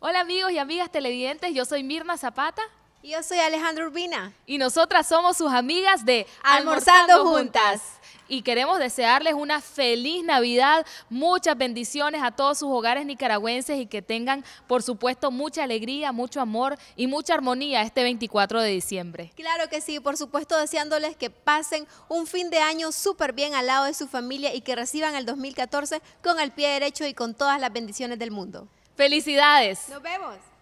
Hola amigos y amigas televidentes, yo soy Mirna Zapata. Y yo soy Alejandro Urbina. Y nosotras somos sus amigas de Almorzando, juntas. Y queremos desearles una feliz Navidad, muchas bendiciones a todos sus hogares nicaragüenses y que tengan, por supuesto, mucha alegría, mucho amor y mucha armonía este 24 de diciembre. Claro que sí, por supuesto, deseándoles que pasen un fin de año súper bien al lado de su familia y que reciban el 2014 con el pie derecho y con todas las bendiciones del mundo. Felicidades. Nos vemos.